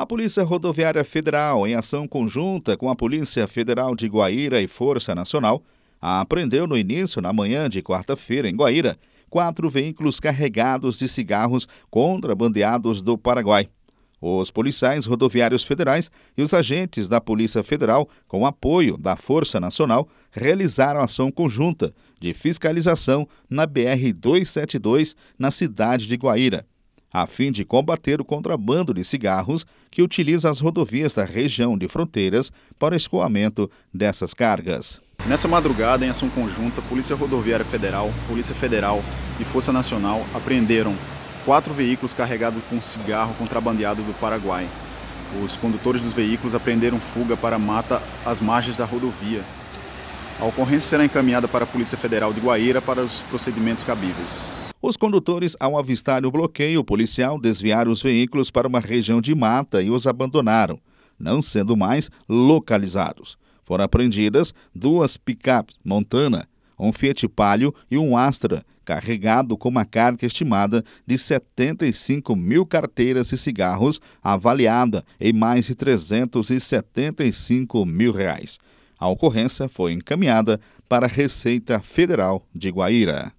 A Polícia Rodoviária Federal, em ação conjunta com a Polícia Federal de Guaíra e Força Nacional, apreendeu no início, na manhã de quarta-feira, em Guaíra, quatro veículos carregados de cigarros contrabandeados do Paraguai. Os policiais rodoviários federais e os agentes da Polícia Federal, com apoio da Força Nacional, realizaram ação conjunta de fiscalização na BR-272, na cidade de Guaíra a fim de combater o contrabando de cigarros que utiliza as rodovias da região de fronteiras para escoamento dessas cargas. Nessa madrugada, em ação conjunta, Polícia Rodoviária Federal, Polícia Federal e Força Nacional apreenderam quatro veículos carregados com cigarro contrabandeado do Paraguai. Os condutores dos veículos apreenderam fuga para a mata às margens da rodovia. A ocorrência será encaminhada para a Polícia Federal de Guaíra para os procedimentos cabíveis. Os condutores, ao avistar o bloqueio policial, desviaram os veículos para uma região de mata e os abandonaram, não sendo mais localizados. Foram apreendidas duas picapes Montana, um Fiat Palio e um Astra, carregado com uma carga estimada de 75 mil carteiras e cigarros, avaliada em mais de 375 mil reais. A ocorrência foi encaminhada para a Receita Federal de Guaíra.